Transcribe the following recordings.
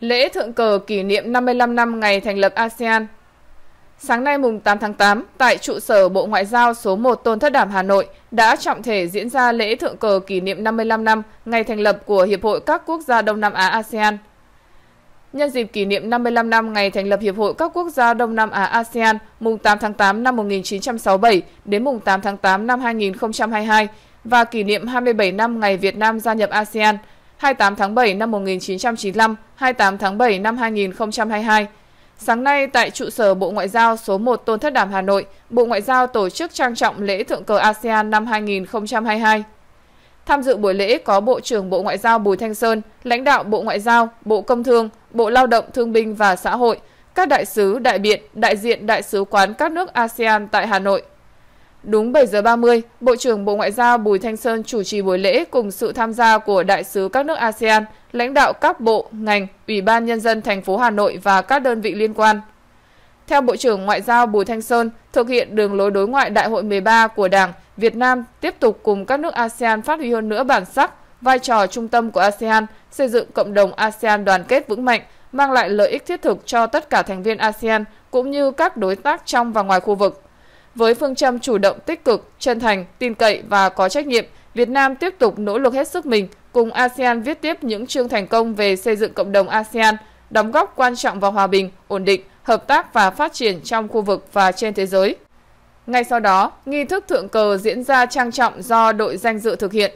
lễ thượng cờ kỷ niệm 55 năm ngày thành lập ASEAN. Sáng nay mùng 8 tháng 8, tại trụ sở Bộ Ngoại giao số 1 Tôn Thất Đảm Hà Nội đã trọng thể diễn ra lễ thượng cờ kỷ niệm 55 năm ngày thành lập của Hiệp hội các quốc gia Đông Nam Á ASEAN. Nhân dịp kỷ niệm 55 năm ngày thành lập Hiệp hội các quốc gia Đông Nam Á ASEAN mùng 8 tháng 8 năm 1967 đến mùng 8 tháng 8 năm 2022 và kỷ niệm 27 năm ngày Việt Nam gia nhập ASEAN – 28 tháng 7 năm 1995, 28 tháng 7 năm 2022. Sáng nay, tại trụ sở Bộ Ngoại giao số 1 Tôn Thất Đàm Hà Nội, Bộ Ngoại giao tổ chức trang trọng lễ Thượng cờ ASEAN năm 2022. Tham dự buổi lễ có Bộ trưởng Bộ Ngoại giao Bùi Thanh Sơn, lãnh đạo Bộ Ngoại giao, Bộ Công Thương, Bộ Lao động Thương binh và Xã hội, các đại sứ, đại biện, đại diện đại sứ quán các nước ASEAN tại Hà Nội. Đúng 7 giờ 30, Bộ trưởng Bộ Ngoại giao Bùi Thanh Sơn chủ trì buổi lễ cùng sự tham gia của đại sứ các nước ASEAN, lãnh đạo các bộ, ngành, Ủy ban nhân dân thành phố Hà Nội và các đơn vị liên quan. Theo Bộ trưởng Ngoại giao Bùi Thanh Sơn, thực hiện đường lối đối ngoại Đại hội 13 của Đảng, Việt Nam tiếp tục cùng các nước ASEAN phát huy hơn nữa bản sắc, vai trò trung tâm của ASEAN, xây dựng cộng đồng ASEAN đoàn kết vững mạnh, mang lại lợi ích thiết thực cho tất cả thành viên ASEAN cũng như các đối tác trong và ngoài khu vực. Với phương châm chủ động tích cực, chân thành, tin cậy và có trách nhiệm, Việt Nam tiếp tục nỗ lực hết sức mình cùng ASEAN viết tiếp những chương thành công về xây dựng cộng đồng ASEAN, đóng góp quan trọng vào hòa bình, ổn định, hợp tác và phát triển trong khu vực và trên thế giới. Ngay sau đó, nghi thức thượng cờ diễn ra trang trọng do đội danh dự thực hiện.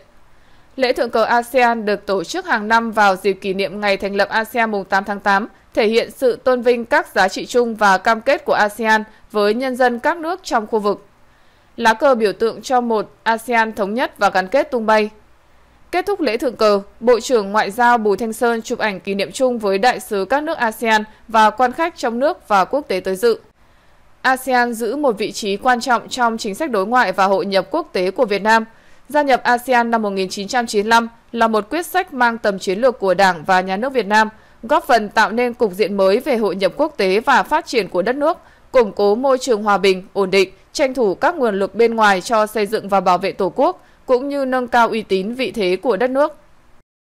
Lễ Thượng cờ ASEAN được tổ chức hàng năm vào dịp kỷ niệm ngày thành lập ASEAN mùng 8 tháng 8, thể hiện sự tôn vinh các giá trị chung và cam kết của ASEAN với nhân dân các nước trong khu vực. Lá cờ biểu tượng cho một ASEAN thống nhất và gắn kết tung bay. Kết thúc lễ thượng cờ, Bộ trưởng Ngoại giao Bùi Thanh Sơn chụp ảnh kỷ niệm chung với đại sứ các nước ASEAN và quan khách trong nước và quốc tế tới dự. ASEAN giữ một vị trí quan trọng trong chính sách đối ngoại và hội nhập quốc tế của Việt Nam – Gia nhập ASEAN năm 1995 là một quyết sách mang tầm chiến lược của Đảng và Nhà nước Việt Nam, góp phần tạo nên cục diện mới về hội nhập quốc tế và phát triển của đất nước, củng cố môi trường hòa bình, ổn định, tranh thủ các nguồn lực bên ngoài cho xây dựng và bảo vệ Tổ quốc, cũng như nâng cao uy tín vị thế của đất nước.